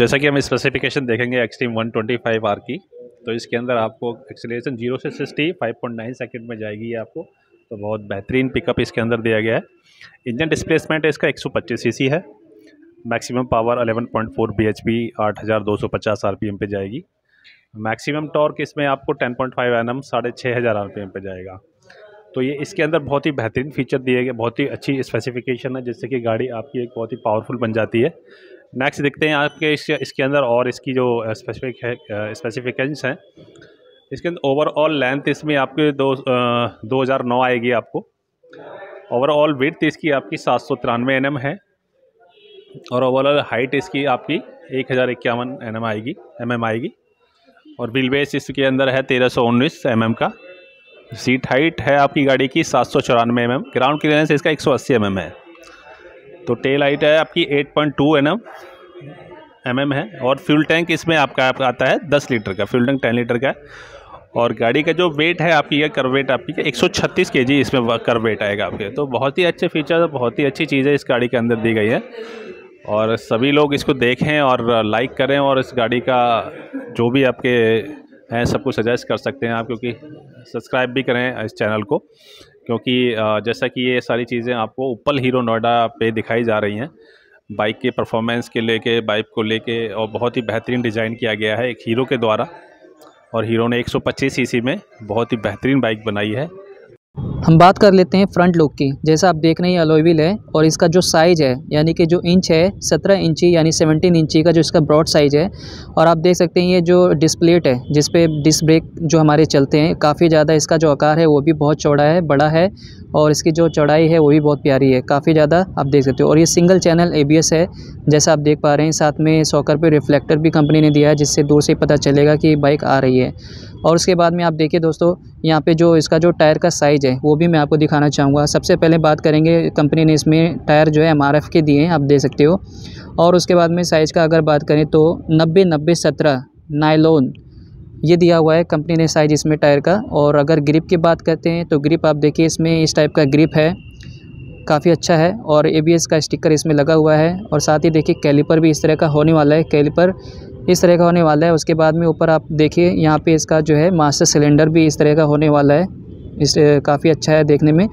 जैसा कि हम स्पेसिफिकेशन देखेंगे एक्सट्रीम 125 आर की तो इसके अंदर आपको एक्सेलेशन जीरो से sixty five point nine second में जाएगी ये आपको तो बहुत बेहतरीन पिकअप इसके अंदर दिया गया है इंजन डिस्प्लेसमेंट इसका एक सौ पच्चीस सी सी है maximum power eleven point four B H P आठ हज़ार दो सौ पचास आर पी एम पे जाएगी मैक्सिमम टॉर्क इसमें आपको ten point five N M साढ़े छः हज़ार आर पी एम पे जाएगा तो ये इसके अंदर बहुत ही बेहतरीन फीचर दिए गए बहुत ही अच्छी स्पेसिफिकेशन है जिससे कि गाड़ी आपकी एक बहुत ही पावरफुल बन जाती है नेक्स्ट देखते हैं आपके इस, इसके अंदर और इसकी जो स्पेसिफिक है स्पेसिफिकेशन हैं इसके अंदर ओवरऑल लेंथ इसमें आपके दो दो हज़ार नौ आएगी आपको ओवरऑल विथ इसकी आपकी सात सौ तिरानवे एन है और ओवरऑल हाइट इसकी आपकी एक हज़ार इक्यावन एन आएगी एम आएगी और बिल बेस इसके अंदर है तेरह सौ उन्नीस एम का सीट हाइट है आपकी गाड़ी की सात सौ चौरानवे एम ग्राउंड क्लियरेंस इसका एक सौ अस्सी एम है तो टेल हाइट है आपकी 8.2 पॉइंट टू एन एम है और फ्यूल टैंक इसमें आपका आता है 10 लीटर का फ्यूल टैंक 10 लीटर का और गाड़ी का जो वेट है आपकी यह कर वेट आपकी एक सौ छत्तीस के जी इसमें कर वेट आएगा आपके तो बहुत ही अच्छे फीचर बहुत ही अच्छी चीज़ें इस गाड़ी के अंदर दी गई है और सभी लोग इसको देखें और लाइक करें और इस गाड़ी का जो भी आपके हैं सबको सजेस्ट कर सकते हैं आप क्योंकि सब्सक्राइब भी करें इस चैनल को क्योंकि जैसा कि ये सारी चीज़ें आपको उपल हीरो नोएडा पे दिखाई जा रही हैं बाइक के परफॉर्मेंस के लेके बाइक को लेके और बहुत ही बेहतरीन डिज़ाइन किया गया है एक हीरो के द्वारा और हीरो ने 125 सीसी में बहुत ही बेहतरीन बाइक बनाई है हम बात कर लेते हैं फ्रंट लुक की जैसा आप देख रहे हैं अलोविल है और इसका जो साइज़ है यानी कि जो इंच है सत्रह इंची यानी सेवनटीन इंची का जो इसका ब्रॉड साइज़ है और आप देख सकते हैं ये जो डिस्प्लेट है जिसपे डिस्क ब्रेक जो हमारे चलते हैं काफ़ी ज़्यादा इसका जो आकार है वो भी बहुत चौड़ा है बड़ा है और इसकी जो चढ़ाई है वो भी बहुत प्यारी है काफ़ी ज़्यादा आप देख सकते हो और ये सिंगल चैनल ए है जैसा आप देख पा रहे हैं साथ में सॉकर पे रिफ्लेक्टर भी कंपनी ने दिया है जिससे दूर से पता चलेगा कि बाइक आ रही है और उसके बाद में आप देखिए दोस्तों यहाँ पे जो इसका जो टायर का साइज़ है वो भी मैं आपको दिखाना चाहूँगा सबसे पहले बात करेंगे कंपनी ने इसमें टायर जो है एम के दिए हैं आप देख सकते हो और उसके बाद में साइज़ का अगर बात करें तो नब्बे नब्बे सत्रह नायलोन ये दिया हुआ है कंपनी ने साइज इसमें टायर का और अगर ग्रिप की बात करते हैं तो ग्रिप आप देखिए इसमें इस टाइप का ग्रिप है काफ़ी अच्छा है और ए का स्टिकर इसमें लगा हुआ है और साथ ही देखिए कैलीपर भी इस तरह का होने वाला है कैलीपर इस तरह का होने वाला है उसके बाद में ऊपर आप देखिए यहाँ पे इसका जो है मास्टर सिलेंडर भी इस तरह का होने वाला है इस काफ़ी अच्छा है देखने में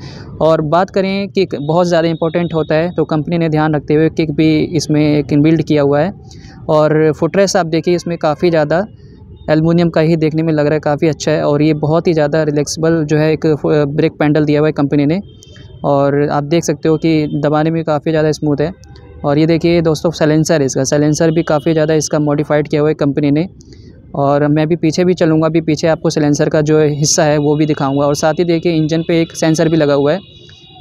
और बात करें किक बहुत ज़्यादा इंपॉर्टेंट होता है तो कंपनी ने ध्यान रखते हुए किक भी इसमें एक इनबिल्ड किया हुआ है और फुटरेस आप देखिए इसमें काफ़ी ज़्यादा एलमिनियम का ही देखने में लग रहा है काफ़ी अच्छा है और ये बहुत ही ज़्यादा रिलैक्सबल जो है एक ब्रेक पैंडल दिया हुआ है कंपनी ने और आप देख सकते हो कि दबाने में काफ़ी ज़्यादा स्मूथ है और ये देखिए दोस्तों सैलेंसर इसका सैलेंसर भी काफ़ी ज़्यादा इसका मॉडिफाइड किया हुआ है कंपनी ने और मैं भी पीछे भी चलूँगा अभी पीछे आपको सैलेंसर का जो हिस्सा है वो भी दिखाऊँगा और साथ ही देखिए इंजन पर एक सेंसर भी लगा हुआ है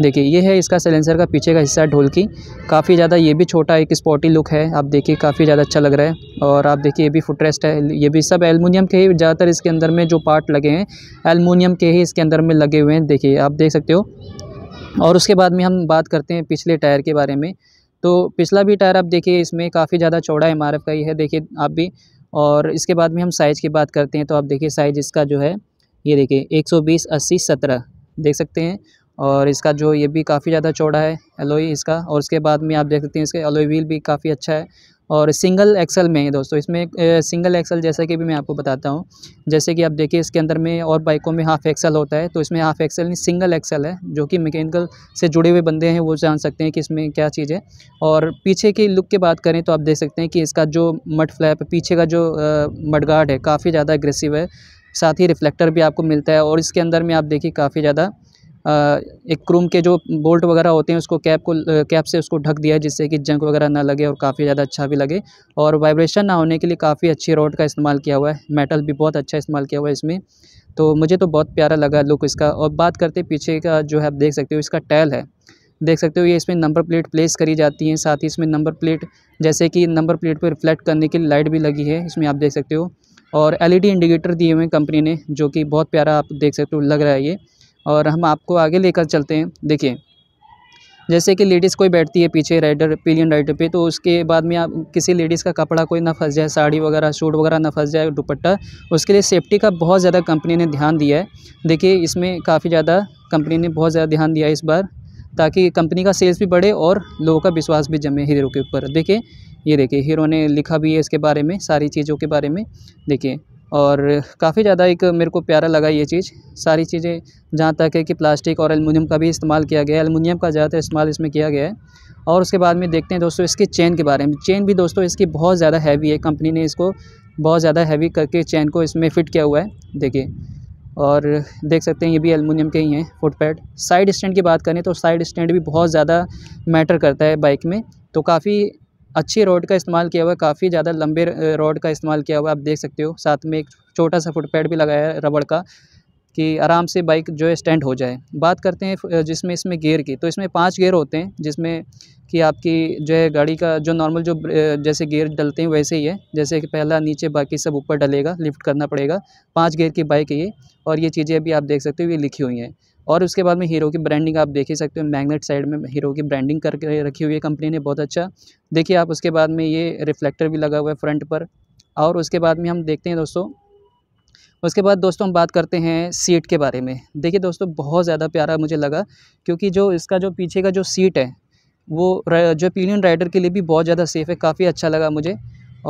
देखिए ये है इसका सैलेंसर का पीछे का हिस्सा ढोल की काफ़ी ज़्यादा ये भी छोटा एक स्पॉटी लुक है आप देखिए काफ़ी ज़्यादा अच्छा लग रहा है और आप देखिए ये भी फुटरेस्ट है ये भी सब एलमिनियम के ही ज़्यादातर इसके अंदर में जो पार्ट लगे हैं एलमिनियम के ही इसके अंदर में लगे हुए हैं देखिए आप देख सकते हो और उसके बाद में हम बात करते हैं पिछले टायर के बारे में तो पिछला भी टायर आप देखिए इसमें काफ़ी ज़्यादा चौड़ा एम का ही है देखिए आप भी और इसके बाद में हम साइज़ की बात करते हैं तो आप देखिए साइज़ इसका जो है ये देखिए एक सौ बीस अस्सी सत्रह देख सकते हैं और इसका जो ये भी काफ़ी ज़्यादा चौड़ा है एलोई इसका और उसके बाद में आप देख सकते हैं इसका एलोई व्हील भी काफ़ी अच्छा है और सिंगल एक्सल में दोस्तों इसमें सिंगल एक्सल जैसा कि भी मैं आपको बताता हूँ जैसे कि आप देखिए इसके अंदर में और बाइकों में हाफ़ एक्सल होता है तो इसमें हाफ़ एक्सल नहीं सिंगल एक्सल है जो कि मैकेनिकल से जुड़े हुए बंदे हैं वो जान सकते हैं कि इसमें क्या चीज़ है और पीछे की लुक की बात करें तो आप देख सकते हैं कि इसका जो मड फ्लैप पीछे का जो मडगार्ड है काफ़ी ज़्यादा एग्रेसिव है साथ ही रिफ्लेक्टर भी आपको मिलता है और इसके अंदर में आप देखिए काफ़ी ज़्यादा एक क्रूम के जो बोल्ट वगैरह होते हैं उसको कैप को कैप से उसको ढक दिया है जिससे कि जंक वगैरह ना लगे और काफ़ी ज़्यादा अच्छा भी लगे और वाइब्रेशन ना होने के लिए काफ़ी अच्छी रोड का इस्तेमाल किया हुआ है मेटल भी बहुत अच्छा इस्तेमाल किया हुआ है इसमें तो मुझे तो बहुत प्यारा लगा लुक इसका और बात करते पीछे का जो है आप देख सकते हो इसका टैल है देख सकते हो ये इसमें नंबर प्लेट प्लेस करी जाती हैं साथ ही इसमें नंबर प्लेट जैसे कि नंबर प्लेट पर रिफ्लेक्ट करने के लिए लाइट भी लगी है इसमें आप देख सकते हो और एलईडी इंडिकेटर दिए हुए हैं कंपनी ने जो कि बहुत प्यारा आप देख सकते हो लग रहा है ये और हम आपको आगे लेकर चलते हैं देखिए जैसे कि लेडीज़ कोई बैठती है पीछे राइडर पिलियन राइडर पे तो उसके बाद में आप किसी लेडीज़ का कपड़ा कोई ना फंस जाए साड़ी वगैरह सूट वगैरह ना फंस जाए दुपट्टा उसके लिए सेफ्टी का बहुत ज़्यादा कंपनी ने ध्यान दिया है देखिए इसमें काफ़ी ज़्यादा कंपनी ने बहुत ज़्यादा ध्यान दिया है इस बार ताकि कंपनी का सेल्स भी बढ़े और लोगों का विश्वास भी जमे हीरो के ऊपर देखिए ये देखिए हीरो ने लिखा भी है इसके बारे में सारी चीज़ों के बारे में देखिए और काफ़ी ज़्यादा एक मेरे को प्यारा लगा ये चीज़ सारी चीज़ें जहाँ तक है कि प्लास्टिक और एलमिनियम का भी इस्तेमाल किया गया है एलमिनियम का ज़्यादातर इस्तेमाल इसमें किया गया है और उसके बाद में देखते हैं दोस्तों इसकी चेन के बारे में चेन भी दोस्तों इसकी बहुत ज़्यादा हैवी है कंपनी ने इसको बहुत ज़्यादा हैवी करके चैन को इसमें फ़िट किया हुआ है देखिए और देख सकते हैं ये भी एलमिनियम के ही हैं फुटपैड साइड स्टैंड की बात करें तो साइड स्टैंड भी बहुत ज़्यादा मैटर करता है बाइक में तो काफ़ी अच्छी रोड का इस्तेमाल किया हुआ है काफ़ी ज़्यादा लंबे रोड का इस्तेमाल किया हुआ है आप देख सकते हो साथ में एक छोटा सा फुटपैड भी लगाया है रबड़ का कि आराम से बाइक जो है स्टैंड हो जाए बात करते हैं जिसमें इसमें गेयर की तो इसमें पांच गेयर होते हैं जिसमें कि आपकी जो है गाड़ी का जो नॉर्मल जो जैसे गेयर डलते हैं वैसे ही है जैसे कि पहला नीचे बाकी सब ऊपर डलेगा लिफ्ट करना पड़ेगा पांच गेयर की बाइक है ये और ये चीज़ें अभी आप देख सकते हो ये लिखी हुई हैं और उसके बाद में हीरो की ब्रांडिंग आप देख ही सकते हो मैग्नेट साइड में हीरो की ब्रांडिंग करके रखी हुई है कंपनी ने बहुत अच्छा देखिए आप उसके बाद में ये रिफ्लेक्टर भी लगा हुआ है फ्रंट पर और उसके बाद में हम देखते हैं दोस्तों उसके बाद दोस्तों हम बात करते हैं सीट के बारे में देखिए दोस्तों बहुत ज़्यादा प्यारा मुझे लगा क्योंकि जो इसका जो पीछे का जो सीट है वो जो पिलियन राइडर के लिए भी बहुत ज़्यादा सेफ़ है काफ़ी अच्छा लगा मुझे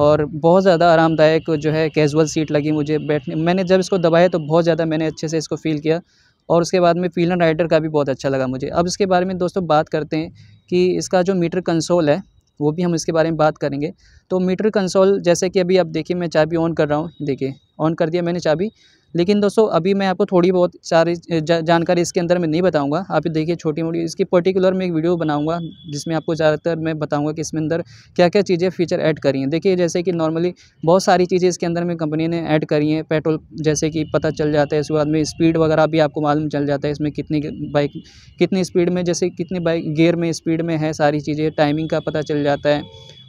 और बहुत ज़्यादा आरामदायक जो है कैजुअल सीट लगी मुझे बैठने मैंने जब इसको दबाया तो बहुत ज़्यादा मैंने अच्छे से इसको फील किया और उसके बाद में फीलन राइडर का भी बहुत अच्छा लगा मुझे अब इसके बारे में दोस्तों बात करते हैं कि इसका जो मीटर कंसोल है वो भी हम इसके बारे में बात करेंगे तो मीटर कंसोल जैसे कि अभी आप देखिए मैं चाबी ऑन कर रहा हूँ देखिए ऑन कर दिया मैंने चाबी लेकिन दोस्तों अभी मैं आपको थोड़ी बहुत सारी जा, जानकारी इसके अंदर में नहीं बताऊंगा आप देखिए छोटी मोटी इसकी पर्टिकुलर में एक वीडियो बनाऊंगा जिसमें आपको ज़्यादातर मैं बताऊंगा कि इसमें अंदर क्या क्या चीज़ें फीचर ऐड करी हैं देखिए जैसे कि नॉर्मली बहुत सारी चीज़ें इसके अंदर में कंपनी ने ऐड करी हैं पेट्रोल जैसे कि पता चल जाता है इसके बाद में स्पीड वगैरह भी आपको मालूम चल जाता है इसमें कितनी बाइक कितनी स्पीड में जैसे कितनी बाइक गेयर में स्पीड में है सारी चीज़ें टाइमिंग का पता चल जाता है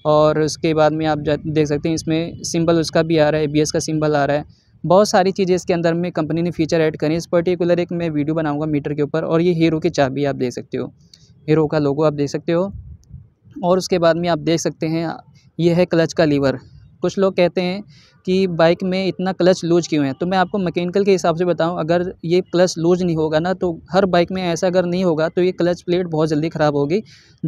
और उसके बाद में आप देख सकते हैं इसमें सिम्बल उसका भी आ रहा है ए का सिंबल आ रहा है बहुत सारी चीज़ें इसके अंदर में कंपनी ने फीचर ऐड करी इस पर्टिकुलर एक मैं वीडियो बनाऊंगा मीटर के ऊपर और ये हीरो की चाबी आप देख सकते हो हीरो का लोगो आप देख सकते हो और उसके बाद में आप देख सकते हैं ये है क्लच का लीवर कुछ लोग कहते हैं कि बाइक में इतना क्लच लूज क्यों है तो मैं आपको मैकेनिकल के हिसाब से बताऊं अगर ये क्लच लूज नहीं होगा ना तो हर बाइक में ऐसा अगर नहीं होगा तो ये क्लच प्लेट बहुत जल्दी ख़राब होगी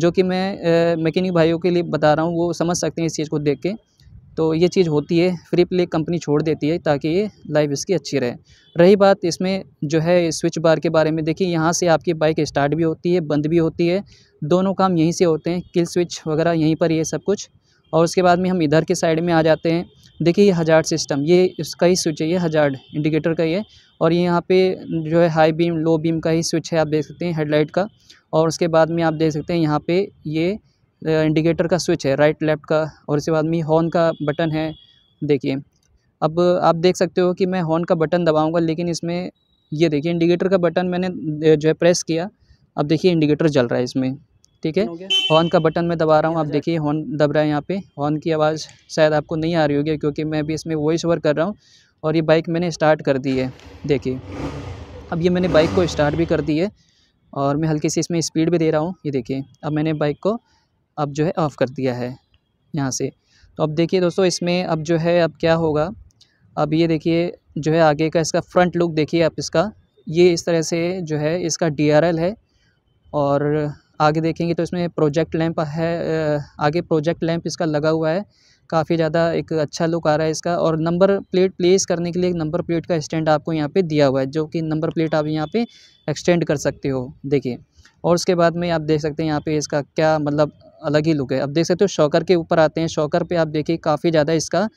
जो कि मैं मैकेनिक भाइयों के लिए बता रहा हूँ वो समझ सकते हैं इस चीज़ को देख के तो ये चीज़ होती है फ्री प्ले कंपनी छोड़ देती है ताकि ये लाइफ इसकी अच्छी रहे रही बात इसमें जो है स्विच बार के बारे में देखिए यहाँ से आपकी बाइक स्टार्ट भी होती है बंद भी होती है दोनों काम यहीं से होते हैं किल स्विच वगैरह यहीं पर ये सब कुछ और उसके बाद में हम इधर के साइड में आ जाते हैं देखिए ये हजार्ड सिस्टम ये इसका ही स्विच है ये हजार्ड इंडिकेटर का ही है और ये यहाँ पे जो है हाई बीम लो बीम का ही स्विच है आप देख सकते हैं हेडलाइट का और उसके बाद में आप देख सकते हैं यहाँ पे ये इंडिकेटर का स्विच है राइट लेफ़्ट का और इसके बाद में हॉर्न का बटन है देखिए अब आप देख सकते हो कि मैं हॉर्न का बटन दबाऊंगा लेकिन इसमें ये देखिए इंडिकेटर का बटन मैंने जो है प्रेस किया अब देखिए इंडिकेटर जल रहा है इसमें ठीक है हॉर्न का बटन मैं दबा रहा हूँ आप देखिए हॉर्न दब रहा है यहाँ पे हॉर्न की आवाज़ शायद आपको नहीं आ रही होगी क्योंकि मैं अभी इसमें वॉइस ओवर कर रहा हूँ और ये बाइक मैंने स्टार्ट कर दी है देखिए अब ये मैंने बाइक को स्टार्ट भी कर दी है और मैं हल्की सी इसमें स्पीड भी दे रहा हूँ ये देखिए अब मैंने बाइक को अब जो है ऑफ़ कर दिया है यहाँ से तो अब देखिए दोस्तों इसमें अब जो है अब क्या होगा अब ये देखिए जो है आगे का इसका फ्रंट लुक देखिए आप इसका ये इस तरह से जो है इसका डी है और आगे देखेंगे तो इसमें प्रोजेक्ट लैंप है आगे प्रोजेक्ट लैंप इसका लगा हुआ है काफ़ी ज़्यादा एक अच्छा लुक आ रहा है इसका और नंबर प्लेट प्लेस करने के लिए एक नंबर प्लेट का स्टैंड आपको यहाँ पे दिया हुआ है जो कि नंबर प्लेट आप यहाँ पे एक्सटेंड कर सकते हो देखिए और उसके बाद में आप देख सकते हैं यहाँ पे इसका क्या मतलब अलग ही लुक है अब देख सकते हो शॉकर के ऊपर आते हैं शॉकर पे आप देखिए काफ़ी ज़्यादा इसका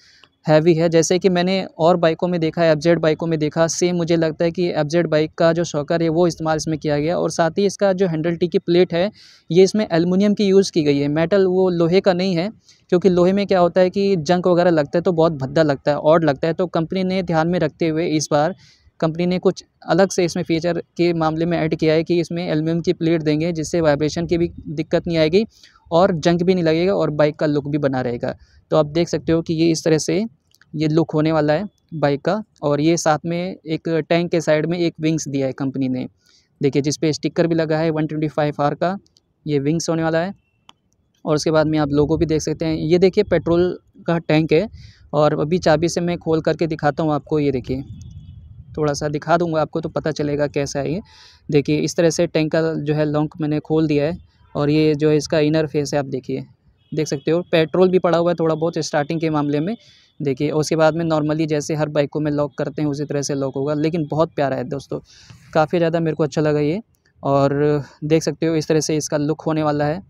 हैवी है जैसे कि मैंने और बाइकों में देखा है एफजेड बाइकों में देखा सेम मुझे लगता है कि एफजेड बाइक का जो शॉकर है वो इस्तेमाल इसमें किया गया और साथ ही इसका जो हैंडल टी की प्लेट है ये इसमें एलमिनियम की यूज़ की गई है मेटल वो लोहे का नहीं है क्योंकि लोहे में क्या होता है कि जंक वगैरह लगता है तो बहुत भद्दा लगता है और लगता है तो कंपनी ने ध्यान में रखते हुए इस बार कंपनी ने कुछ अलग से इसमें फ़ीचर के मामले में ऐड किया है कि इसमें एलमिनियम की प्लेट देंगे जिससे वाइब्रेशन की भी दिक्कत नहीं आएगी और जंग भी नहीं लगेगा और बाइक का लुक भी बना रहेगा तो आप देख सकते हो कि ये इस तरह से ये लुक होने वाला है बाइक का और ये साथ में एक टैंक के साइड में एक विंग्स दिया है कंपनी ने देखिए जिस पर स्टिकर भी लगा है वन आर का ये विंग्स होने वाला है और उसके बाद में आप लोगों भी देख सकते हैं ये देखिए पेट्रोल का टैंक है और अभी चाबी से मैं खोल करके दिखाता हूँ आपको ये देखिए थोड़ा सा दिखा दूँगा आपको तो पता चलेगा कैसा है ये देखिए इस तरह से टैंक का जो है लॉन्क मैंने खोल दिया है और ये जो है इसका इनर फेस है आप देखिए देख सकते हो पेट्रोल भी पड़ा हुआ है थोड़ा बहुत स्टार्टिंग के मामले में देखिए उसके बाद में नॉर्मली जैसे हर बाइक को मैं लॉक करते हैं उसी तरह से लॉक होगा लेकिन बहुत प्यारा है दोस्तों काफ़ी ज़्यादा मेरे को अच्छा लगा ये और देख सकते हो इस तरह से इसका लुक होने वाला है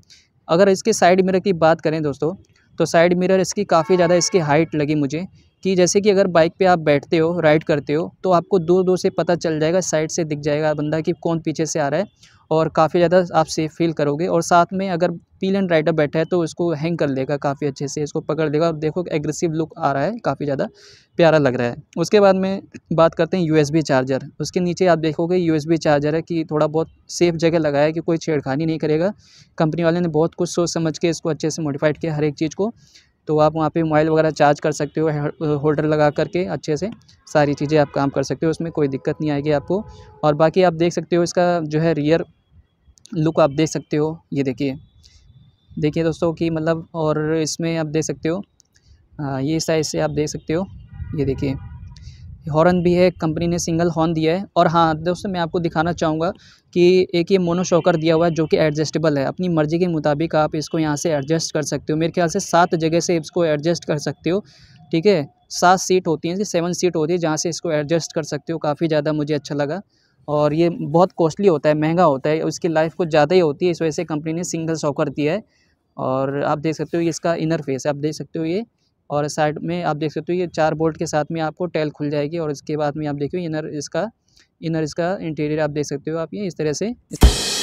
अगर इसके साइड मिरर की बात करें दोस्तों तो साइड मिरर इसकी काफ़ी ज़्यादा इसकी हाइट लगी मुझे कि जैसे कि अगर बाइक पे आप बैठते हो राइड करते हो तो आपको दूर दूर से पता चल जाएगा साइड से दिख जाएगा बंदा कि कौन पीछे से आ रहा है और काफ़ी ज़्यादा आप सेफ़ फील करोगे और साथ में अगर पील एंड राइडर बैठा है तो उसको हैंग कर लेगा काफ़ी अच्छे से इसको पकड़ लेगा और देखो एग्रेसिव लुक आ रहा है काफ़ी ज़्यादा प्यारा लग रहा है उसके बाद में बात करते हैं यूएसबी चार्जर उसके नीचे आप देखोगे यूएसबी चार्जर है कि थोड़ा बहुत सेफ़ जगह लगाया है कि कोई छेड़खानी नहीं करेगा कंपनी वाले ने बहुत कुछ सोच समझ के इसको अच्छे से मोडिफाइड किया हर एक चीज़ को तो आप वहाँ पे मोबाइल वगैरह चार्ज कर सकते हो होल्डर लगा करके अच्छे से सारी चीज़ें आप काम कर सकते हो उसमें कोई दिक्कत नहीं आएगी आपको और बाकी आप देख सकते हो इसका जो है रियर लुक आप देख सकते हो ये देखिए देखिए दोस्तों कि मतलब और इसमें आप देख सकते हो आ, हाँ, ये साइज़ से आप देख सकते हो ये देखिए हॉर्न भी है कंपनी ने सिंगल हॉर्न दिया है और हाँ दोस्तों मैं आपको दिखाना चाहूँगा कि एक ये मोनो शॉकर दिया हुआ है जो कि एडजस्टेबल है अपनी मर्ज़ी के मुताबिक आप इसको यहाँ से एडजस्ट कर सकते हो मेरे ख्याल से सात जगह से इसको एडजस्ट कर सकते हो ठीक है सात सीट होती हैं सेवन सीट होती है जहाँ से इसको एडजस्ट कर सकते हो काफ़ी ज़्यादा मुझे अच्छा लगा और ये बहुत कॉस्टली होता है महंगा होता है उसकी लाइफ कुछ ज़्यादा ही होती है इस वजह से कंपनी ने सिंगल शॉकर दिया है और आप देख सकते हो ये इसका इनर फेस है आप देख सकते हो ये और साइड में आप देख सकते हो ये चार बोल्ट के साथ में आपको टेल खुल जाएगी और इसके बाद में आप देखिए इनर इसका इनर इसका इंटीरियर आप देख सकते हो आप ये इस तरह से